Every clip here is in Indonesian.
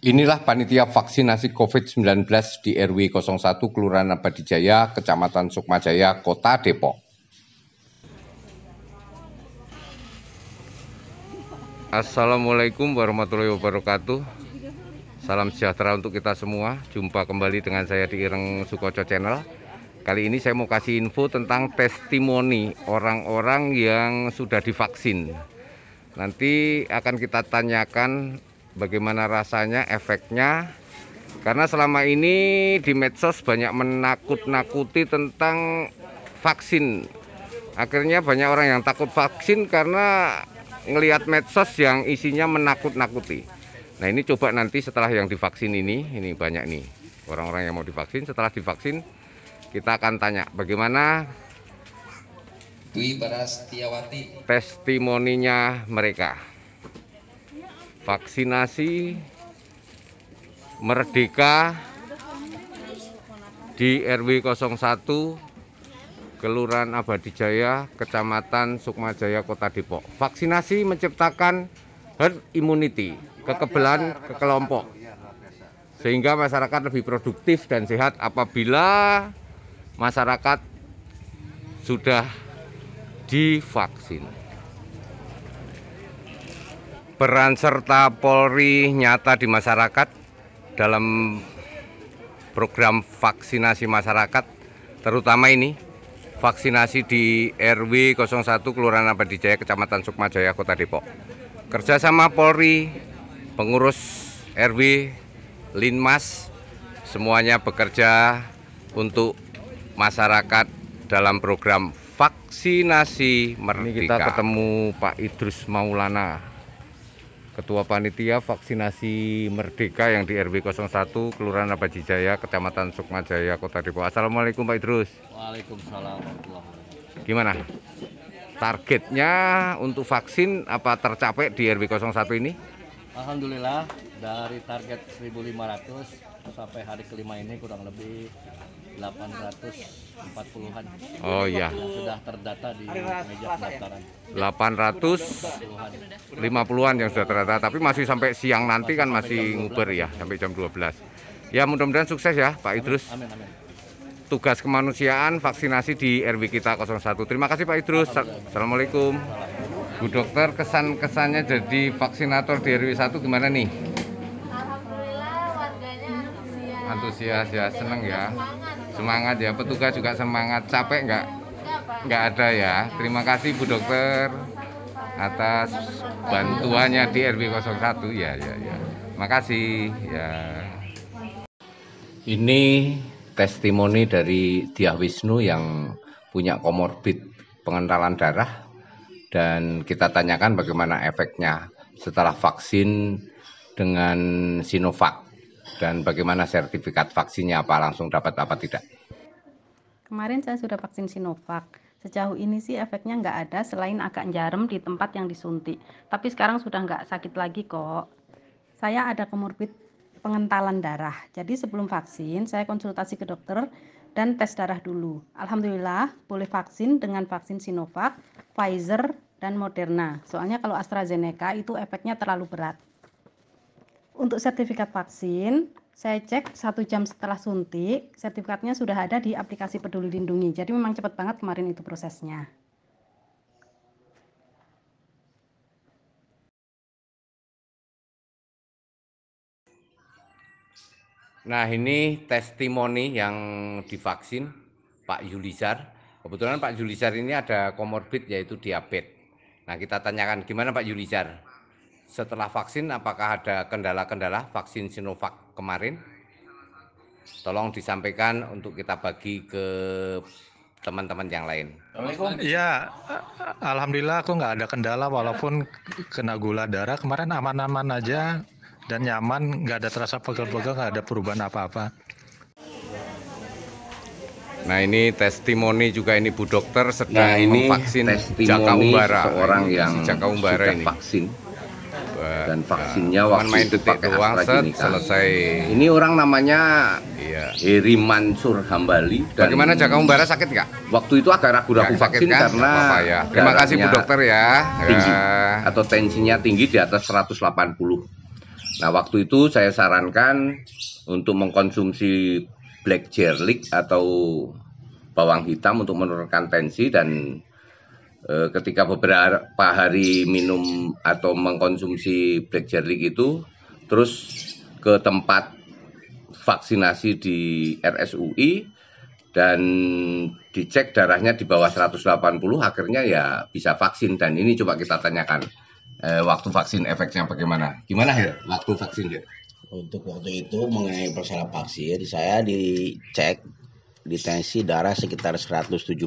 Inilah panitia vaksinasi COVID-19 di RW 01 Kelurahan Abadijaya, Kecamatan Sukmajaya, Kota Depok. Assalamualaikum warahmatullahi wabarakatuh. Salam sejahtera untuk kita semua. Jumpa kembali dengan saya di Ireng Sukoco Channel. Kali ini saya mau kasih info tentang testimoni orang-orang yang sudah divaksin. Nanti akan kita tanyakan bagaimana rasanya efeknya karena selama ini di medsos banyak menakut-nakuti tentang vaksin akhirnya banyak orang yang takut vaksin karena ngelihat medsos yang isinya menakut-nakuti nah ini coba nanti setelah yang divaksin ini ini banyak nih orang-orang yang mau divaksin setelah divaksin kita akan tanya bagaimana Dwi Tiawati. testimoninya mereka vaksinasi merdeka di RW 01 Kelurahan Abadi Jaya, Kecamatan Sukmajaya, Kota Depok. Vaksinasi menciptakan herd immunity, kekebalan kekelompok. Sehingga masyarakat lebih produktif dan sehat apabila masyarakat sudah divaksin peran serta Polri nyata di masyarakat dalam program vaksinasi masyarakat terutama ini vaksinasi di RW 01 Kelurahan Abadijaya Kecamatan Sukmajaya Kota Depok kerjasama Polri pengurus RW Linmas semuanya bekerja untuk masyarakat dalam program vaksinasi merdeka. Ini kita ketemu Pak Idrus Maulana Ketua Panitia Vaksinasi Merdeka yang di RW 01 Kelurahan Abadijaya, Kecamatan Sukmajaya, Kota Depok. Assalamualaikum Pak Idrus. Waalaikumsalam Gimana? Targetnya untuk vaksin apa tercapai di RW 01 ini? Alhamdulillah dari target 1.500 sampai hari kelima ini kurang lebih 840-an. Oh iya. Sudah terdata di meja ya? pendaftaran. 850-an yang sudah terdata, tapi masih sampai siang nanti kan masih nguber ya, sampai jam 12. Ya mudah-mudahan sukses ya Pak Idrus. Amin, amin. Tugas kemanusiaan vaksinasi di RW kita 01. Terima kasih Pak Idrus. Assalamualaikum. Bu dokter kesan-kesannya jadi vaksinator di RW 1 gimana nih? Alhamdulillah warganya antusias. Antusias ya, seneng ya semangat ya petugas juga semangat capek nggak nggak ada ya terima kasih Bu Dokter atas bantuannya di rb 01 ya ya ya makasih ya ini testimoni dari Diah Wisnu yang punya komorbid pengentalan darah dan kita tanyakan bagaimana efeknya setelah vaksin dengan Sinovac dan bagaimana sertifikat vaksinnya apa langsung dapat apa tidak? Kemarin saya sudah vaksin Sinovac. Sejauh ini sih efeknya nggak ada selain agak jarum di tempat yang disuntik. Tapi sekarang sudah nggak sakit lagi kok. Saya ada komorbid pengentalan darah. Jadi sebelum vaksin saya konsultasi ke dokter dan tes darah dulu. Alhamdulillah boleh vaksin dengan vaksin Sinovac, Pfizer, dan Moderna. Soalnya kalau AstraZeneca itu efeknya terlalu berat untuk sertifikat vaksin, saya cek satu jam setelah suntik, sertifikatnya sudah ada di aplikasi Peduli Lindungi. Jadi memang cepat banget kemarin itu prosesnya. Nah ini testimoni yang divaksin Pak Yulizar. Kebetulan Pak Yulizar ini ada komorbid yaitu diabetes. Nah kita tanyakan gimana Pak Yulizar? setelah vaksin apakah ada kendala-kendala vaksin Sinovac kemarin? Tolong disampaikan untuk kita bagi ke teman-teman yang lain. Assalamualaikum. Iya, alhamdulillah aku nggak ada kendala walaupun kena gula darah kemarin aman-aman aja dan nyaman, nggak ada terasa pegel-pegel, nggak ada perubahan apa-apa. Nah ini testimoni juga ini Bu Dokter sedang nah, ini vaksin jaka umbara. Seorang yang jaka umbara ini. vaksin dan vaksinnya uh, waktu itu pakai doang, AstraZeneca. selesai. Ini orang namanya yeah. Heri Mansur Hambali. Dan Bagaimana jaga Umbara sakit nggak? Waktu itu agak ragu-ragu vaksin kan? karena ya. Terima kasih Bu Dokter ya. Tinggi ya. atau tensinya tinggi di atas 180. Nah waktu itu saya sarankan untuk mengkonsumsi black jerlik atau bawang hitam untuk menurunkan tensi dan Eh, ketika beberapa hari minum atau mengkonsumsi black jelly itu terus ke tempat vaksinasi di RSUI dan dicek darahnya di bawah 180 akhirnya ya bisa vaksin dan ini coba kita tanyakan eh, waktu vaksin efeknya bagaimana gimana ya waktu vaksin ya untuk waktu itu mengenai masalah vaksin saya dicek di tensi darah sekitar 172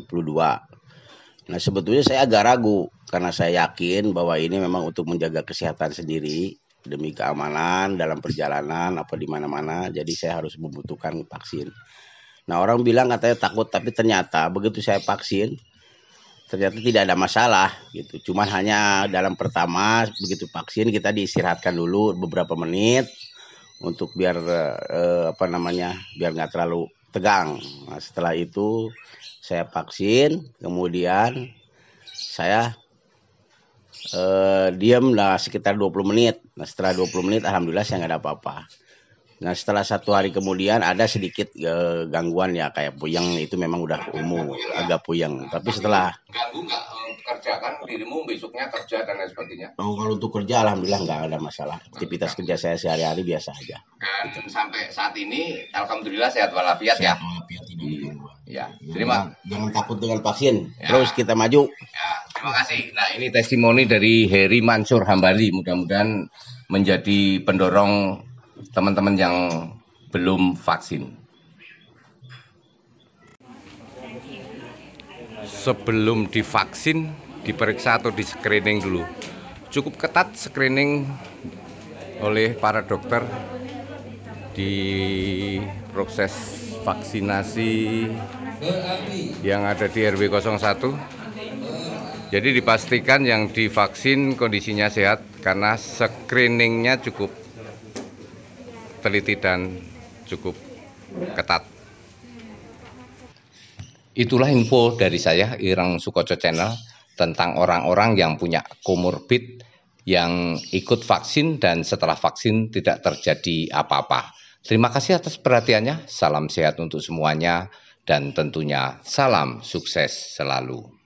Nah sebetulnya saya agak ragu karena saya yakin bahwa ini memang untuk menjaga kesehatan sendiri demi keamanan dalam perjalanan apa di mana-mana. Jadi saya harus membutuhkan vaksin. Nah orang bilang katanya takut tapi ternyata begitu saya vaksin ternyata tidak ada masalah gitu. Cuman hanya dalam pertama begitu vaksin kita diistirahatkan dulu beberapa menit untuk biar eh, apa namanya biar nggak terlalu tegang. Nah, setelah itu saya vaksin, kemudian saya eh, diam lah sekitar 20 menit. Nah, setelah 20 menit alhamdulillah saya nggak ada apa-apa. Nah, setelah satu hari kemudian ada sedikit eh, gangguan ya kayak puyeng itu memang udah umum agak puyeng. Tapi setelah kerja kan dirimu besoknya kerja dan lain sebagainya. Oh, kalau untuk kerja alhamdulillah nggak ada masalah. Aktivitas kerja saya sehari-hari biasa aja. Dan gitu. sampai saat ini alhamdulillah sehat walafiat ya. Sehat walafiat ini. Hmm. Ya, terima. Jangan, jangan takut dengan vaksin. Ya. Terus kita maju. Ya, terima kasih. Nah, ini testimoni dari Heri Mansur Hambali. Mudah-mudahan menjadi pendorong teman-teman yang belum vaksin. sebelum divaksin diperiksa atau di screening dulu cukup ketat screening oleh para dokter di proses vaksinasi yang ada di RW 01 jadi dipastikan yang divaksin kondisinya sehat karena screeningnya cukup teliti dan cukup ketat Itulah info dari saya Irang Sukoco Channel tentang orang-orang yang punya komorbid yang ikut vaksin dan setelah vaksin tidak terjadi apa-apa. Terima kasih atas perhatiannya. Salam sehat untuk semuanya dan tentunya salam sukses selalu.